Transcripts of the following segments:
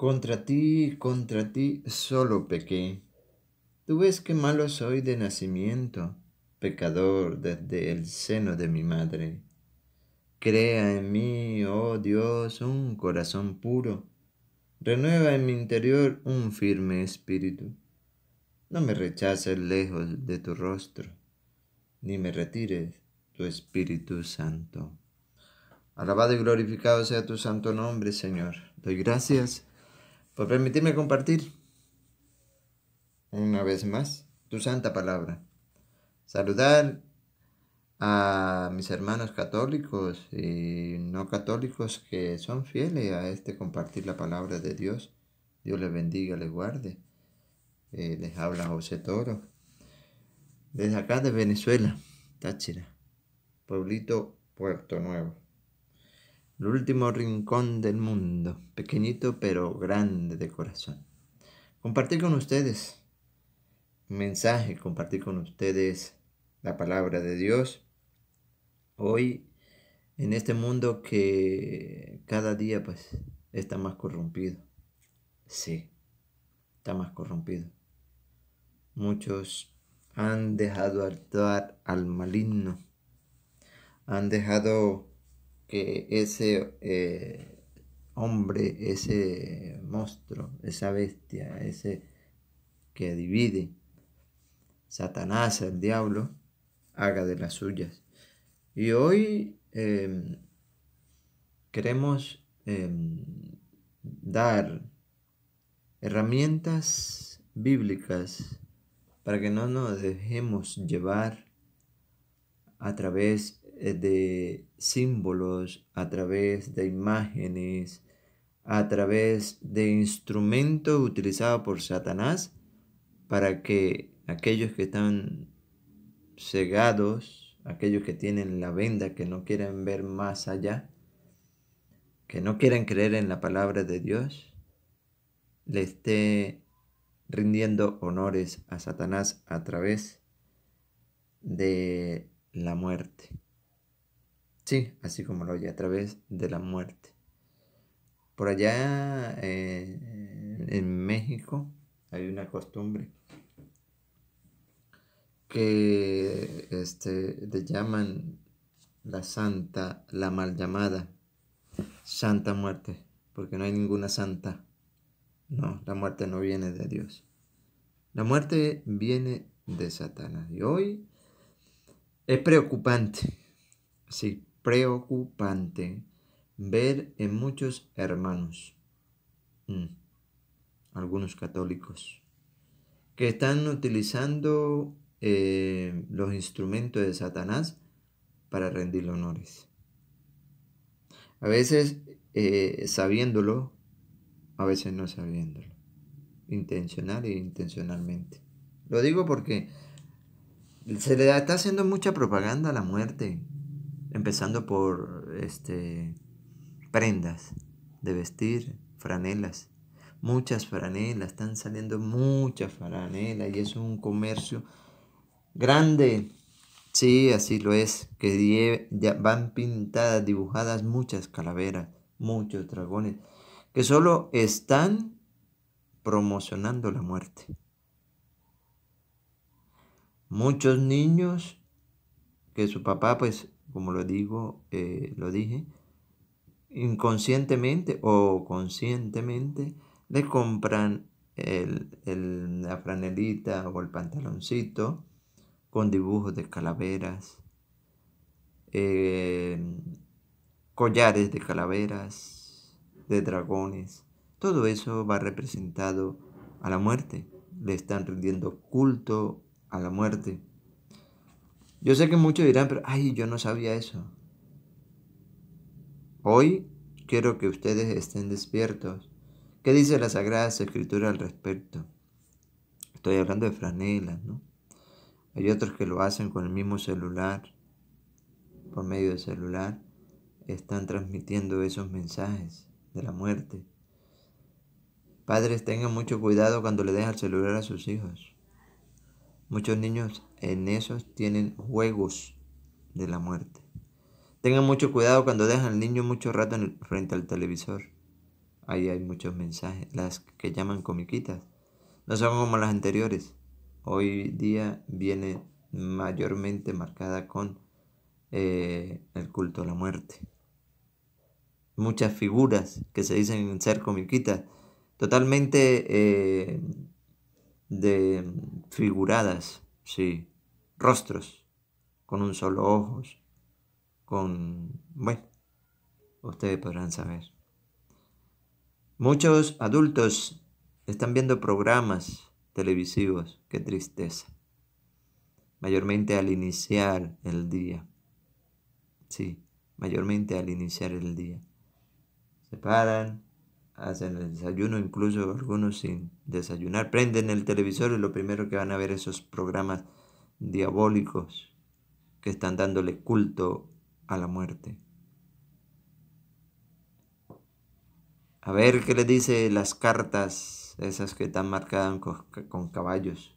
Contra ti, contra ti solo pequé. Tú ves que malo soy de nacimiento, pecador desde el seno de mi madre. Crea en mí, oh Dios, un corazón puro. Renueva en mi interior un firme espíritu. No me rechaces lejos de tu rostro, ni me retires tu Espíritu Santo. Alabado y glorificado sea tu santo nombre, Señor. Doy gracias por pues permitirme compartir una vez más tu santa palabra. Saludar a mis hermanos católicos y no católicos que son fieles a este compartir la palabra de Dios. Dios les bendiga, les guarde. Eh, les habla José Toro. Desde acá de Venezuela, Táchira, pueblito Puerto Nuevo el último rincón del mundo, pequeñito pero grande de corazón. Compartir con ustedes mensaje, compartir con ustedes la palabra de Dios. Hoy, en este mundo que cada día pues está más corrompido. Sí, está más corrompido. Muchos han dejado actuar al maligno. Han dejado que ese eh, hombre, ese monstruo, esa bestia, ese que divide, Satanás, el diablo, haga de las suyas. Y hoy em, queremos em, dar herramientas bíblicas para que no nos dejemos llevar a través eh, de símbolos, a través de imágenes, a través de instrumentos utilizados por Satanás para que aquellos que están cegados, aquellos que tienen la venda, que no quieren ver más allá, que no quieren creer en la palabra de Dios, le esté rindiendo honores a Satanás a través de la muerte. Sí, así como lo oye, a través de la muerte. Por allá eh, en México hay una costumbre que este, le llaman la santa, la mal llamada, santa muerte, porque no hay ninguna santa. No, la muerte no viene de Dios. La muerte viene de Satanás. Y hoy es preocupante, sí, preocupante ver en muchos hermanos, mm, algunos católicos, que están utilizando eh, los instrumentos de Satanás para rendir honores. A veces eh, sabiéndolo, a veces no sabiéndolo, intencional e intencionalmente. Lo digo porque se le está haciendo mucha propaganda a la muerte empezando por este, prendas de vestir, franelas. Muchas franelas, están saliendo muchas franelas y es un comercio grande. Sí, así lo es, que van pintadas, dibujadas muchas calaveras, muchos dragones, que solo están promocionando la muerte. Muchos niños que su papá pues como lo digo, eh, lo dije, inconscientemente o conscientemente le compran el, la franelita o el pantaloncito con dibujos de calaveras, eh, collares de calaveras, de dragones. Todo eso va representado a la muerte. Le están rindiendo culto a la muerte. Yo sé que muchos dirán, pero ay, yo no sabía eso. Hoy quiero que ustedes estén despiertos. ¿Qué dice la Sagrada Escritura al respecto? Estoy hablando de franelas, ¿no? Hay otros que lo hacen con el mismo celular, por medio del celular, están transmitiendo esos mensajes de la muerte. Padres, tengan mucho cuidado cuando le dejan el celular a sus hijos. Muchos niños en esos tienen juegos de la muerte. Tengan mucho cuidado cuando dejan al niño mucho rato en frente al televisor. Ahí hay muchos mensajes, las que llaman comiquitas. No son como las anteriores. Hoy día viene mayormente marcada con eh, el culto a la muerte. Muchas figuras que se dicen ser comiquitas, totalmente eh, de mm, figuradas, sí, rostros, con un solo ojos, con... bueno, ustedes podrán saber. Muchos adultos están viendo programas televisivos, qué tristeza, mayormente al iniciar el día, sí, mayormente al iniciar el día. Se paran, hacen el desayuno, incluso algunos sin desayunar, prenden el televisor y lo primero que van a ver esos programas diabólicos que están dándole culto a la muerte. A ver qué le dice las cartas, esas que están marcadas con, con caballos,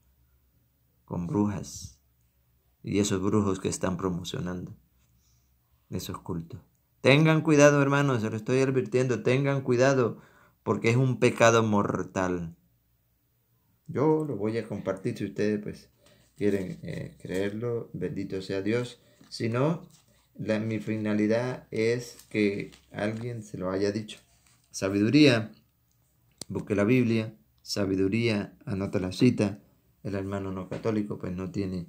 con brujas, y esos brujos que están promocionando esos cultos. Tengan cuidado, hermanos, se lo estoy advirtiendo, tengan cuidado porque es un pecado mortal. Yo lo voy a compartir si ustedes pues quieren eh, creerlo, bendito sea Dios. Si no, la, mi finalidad es que alguien se lo haya dicho. Sabiduría, busque la Biblia, sabiduría, anota la cita. El hermano no católico pues no tiene,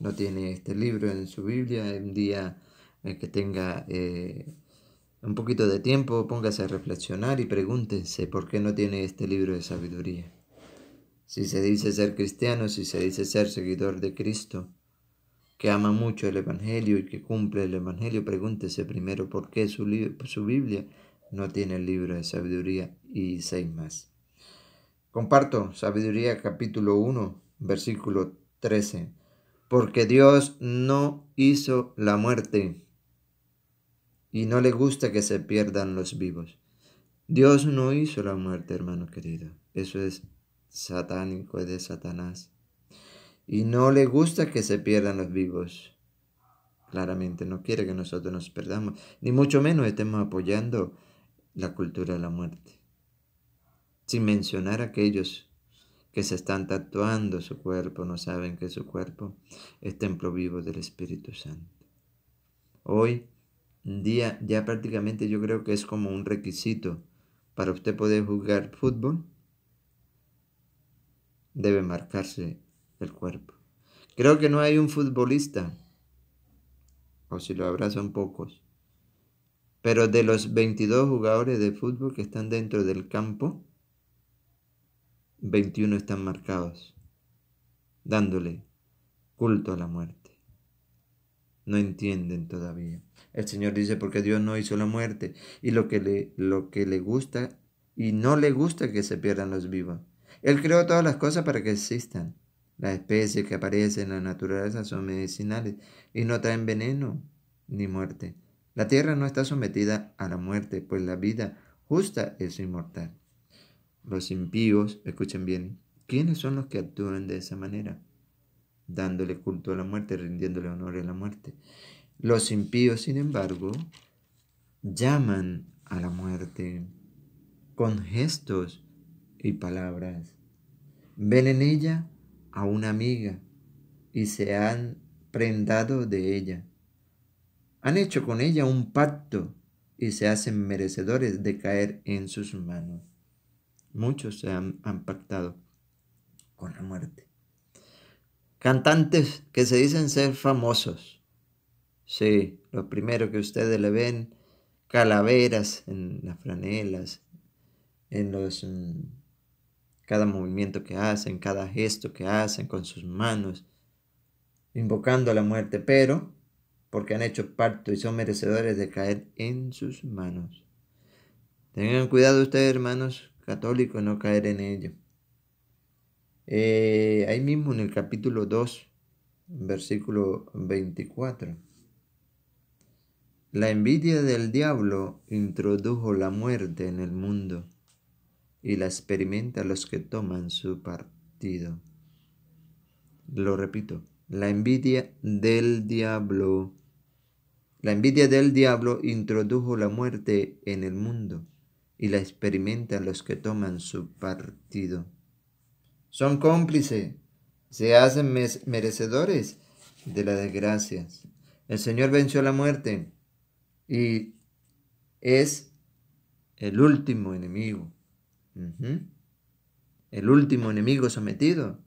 no tiene este libro en su Biblia. Un día eh, que tenga... Eh, un poquito de tiempo, póngase a reflexionar y pregúntense por qué no tiene este libro de sabiduría. Si se dice ser cristiano, si se dice ser seguidor de Cristo, que ama mucho el Evangelio y que cumple el Evangelio, pregúntese primero por qué su, su Biblia no tiene el libro de sabiduría y seis más. Comparto Sabiduría capítulo 1, versículo 13. Porque Dios no hizo la muerte y no le gusta que se pierdan los vivos. Dios no hizo la muerte, hermano querido. Eso es satánico, es de Satanás. Y no le gusta que se pierdan los vivos. Claramente no quiere que nosotros nos perdamos, ni mucho menos estemos apoyando la cultura de la muerte. Sin mencionar aquellos que se están tatuando su cuerpo, no saben que su cuerpo es templo vivo del Espíritu Santo. Hoy día ya prácticamente yo creo que es como un requisito para usted poder jugar fútbol, debe marcarse el cuerpo. Creo que no hay un futbolista, o si lo habrá son pocos, pero de los 22 jugadores de fútbol que están dentro del campo, 21 están marcados, dándole culto a la muerte. No entienden todavía. El Señor dice, porque Dios no hizo la muerte y lo que le, lo que le gusta y no le gusta que se pierdan los vivos. Él creó todas las cosas para que existan. Las especies que aparecen en la naturaleza son medicinales y no traen veneno ni muerte. La tierra no está sometida a la muerte, pues la vida justa es inmortal. Los impíos, escuchen bien, ¿quiénes son los que actúan de esa manera? Dándole culto a la muerte, rindiéndole honor a la muerte. Los impíos, sin embargo, llaman a la muerte con gestos y palabras. Ven en ella a una amiga y se han prendado de ella. Han hecho con ella un pacto y se hacen merecedores de caer en sus manos. Muchos se han, han pactado con la muerte. Cantantes que se dicen ser famosos Sí, lo primero que ustedes le ven, calaveras en las franelas, en los... Mm, cada movimiento que hacen, cada gesto que hacen con sus manos, invocando a la muerte, pero porque han hecho parto y son merecedores de caer en sus manos. Tengan cuidado ustedes, hermanos católicos, no caer en ello. Eh, ahí mismo en el capítulo 2, versículo 24. La envidia del diablo introdujo la muerte en el mundo y la experimenta los que toman su partido. Lo repito, la envidia del diablo. La envidia del diablo introdujo la muerte en el mundo y la experimentan los que toman su partido. Son cómplices, se hacen merecedores de las desgracias. El Señor venció la muerte y es el último enemigo. El último enemigo sometido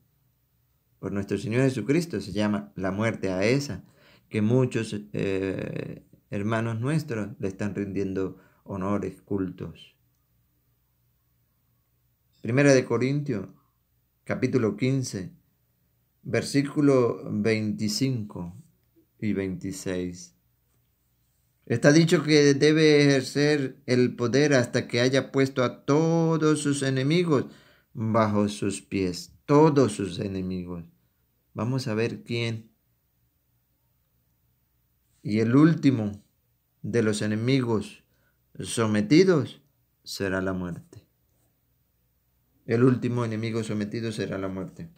por nuestro Señor Jesucristo se llama la muerte a esa, que muchos eh, hermanos nuestros le están rindiendo honores, cultos. Primera de Corintios, capítulo 15, versículo 25 y 26. Está dicho que debe ejercer el poder hasta que haya puesto a todos sus enemigos bajo sus pies, todos sus enemigos. Vamos a ver quién. Y el último de los enemigos sometidos será la muerte. El último enemigo sometido será la muerte.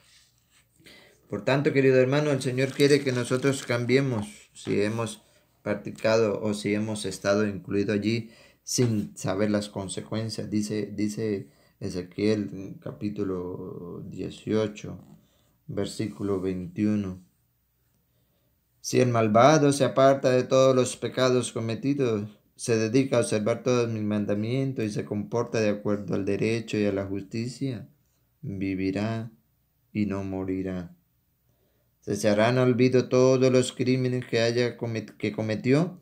Por tanto, querido hermano, el Señor quiere que nosotros cambiemos si hemos practicado o si hemos estado incluido allí sin saber las consecuencias. Dice, dice Ezequiel capítulo 18, versículo 21. Si el malvado se aparta de todos los pecados cometidos, se dedica a observar todos mis mandamientos y se comporta de acuerdo al derecho y a la justicia, vivirá y no morirá. Se harán olvido todos los crímenes que, haya cometido que cometió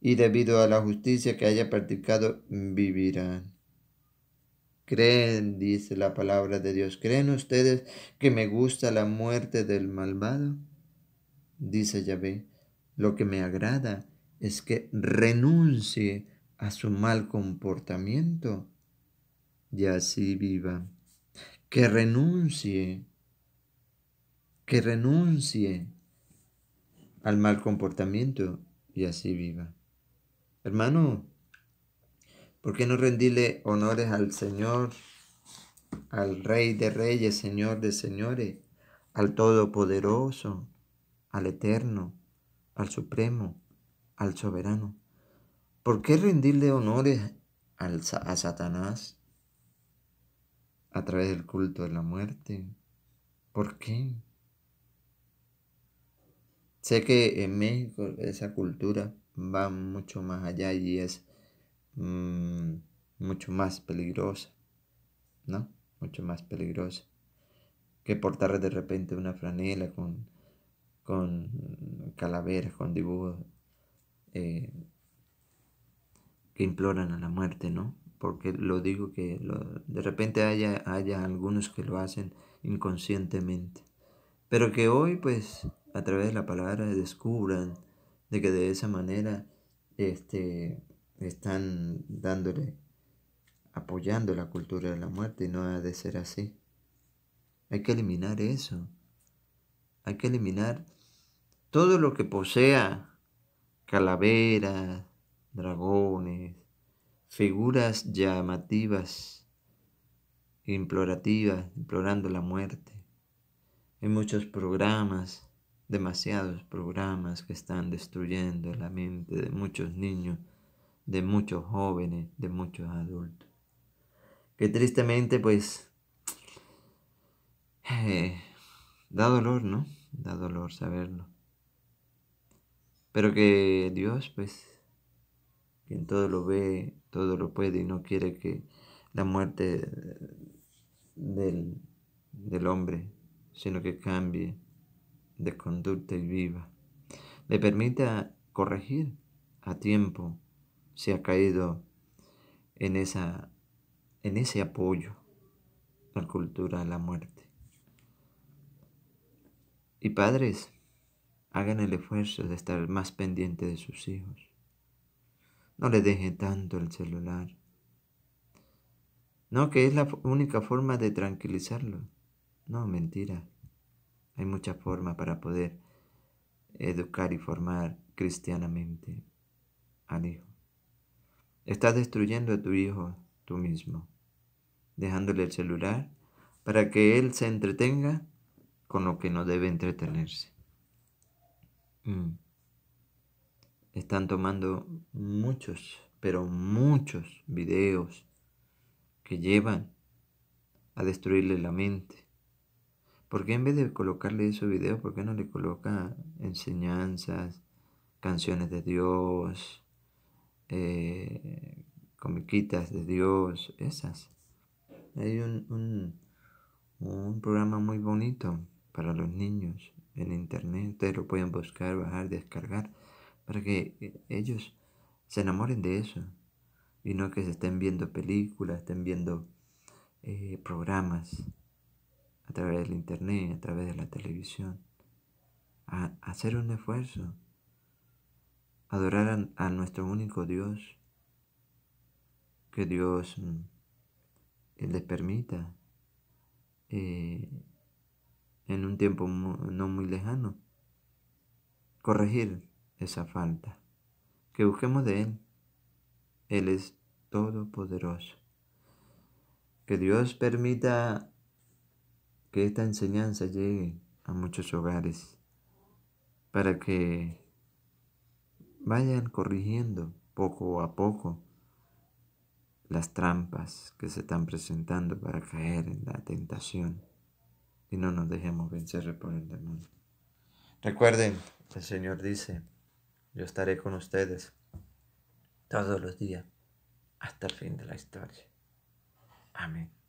y debido a la justicia que haya practicado vivirán. ¿Creen, dice la palabra de Dios, creen ustedes que me gusta la muerte del malvado? Dice Yahvé, lo que me agrada es que renuncie a su mal comportamiento y así viva. Que renuncie que renuncie al mal comportamiento y así viva. Hermano, ¿por qué no rendirle honores al Señor, al Rey de Reyes, Señor de Señores, al Todopoderoso, al Eterno, al Supremo, al Soberano? ¿Por qué rendirle honores a Satanás a través del culto de la muerte? ¿Por qué? Sé que en México esa cultura va mucho más allá y es mm, mucho más peligrosa, ¿no? Mucho más peligrosa. Que portar de repente una franela con, con calaveras, con dibujos eh, que imploran a la muerte, ¿no? Porque lo digo que de repente haya, haya algunos que lo hacen inconscientemente. Pero que hoy pues a través de la palabra descubran de que de esa manera este, están dándole, apoyando la cultura de la muerte y no ha de ser así. Hay que eliminar eso. Hay que eliminar todo lo que posea calaveras, dragones, figuras llamativas, implorativas, implorando la muerte. Hay muchos programas demasiados programas que están destruyendo la mente de muchos niños, de muchos jóvenes, de muchos adultos. Que tristemente pues eh, da dolor, ¿no? Da dolor saberlo. Pero que Dios pues quien todo lo ve, todo lo puede y no quiere que la muerte del, del hombre, sino que cambie de conducta y viva. Le permita corregir a tiempo si ha caído en, esa, en ese apoyo a la cultura de la muerte. Y padres, hagan el esfuerzo de estar más pendiente de sus hijos. No le dejen tanto el celular. No, que es la única forma de tranquilizarlo. No, mentira. Hay muchas formas para poder educar y formar cristianamente al hijo. Estás destruyendo a tu hijo tú mismo, dejándole el celular para que él se entretenga con lo que no debe entretenerse. Mm. Están tomando muchos, pero muchos videos que llevan a destruirle la mente, ¿Por qué en vez de colocarle esos videos, por qué no le coloca enseñanzas, canciones de Dios, eh, comiquitas de Dios, esas? Hay un, programa muy bonito para los niños en internet. Ustedes lo pueden buscar, bajar, descargar, para que eh, ellos se enamoren de eso. Y no que se estén viendo películas, estén viendo eh, programas a través del internet, a través de la televisión, a hacer un esfuerzo, adorar a, nuestro único Dios, que Dios mm, les permita eh, en un tiempo no muy lejano corregir esa falta, que busquemos de Él. Él es todopoderoso. Que Dios permita que esta enseñanza llegue a muchos hogares para que vayan corrigiendo poco a poco las trampas que se están presentando para caer en la tentación y no nos dejemos vencer por el demonio. Recuerden, el Señor dice, yo estaré con ustedes todos los días hasta el fin de la historia. Amén.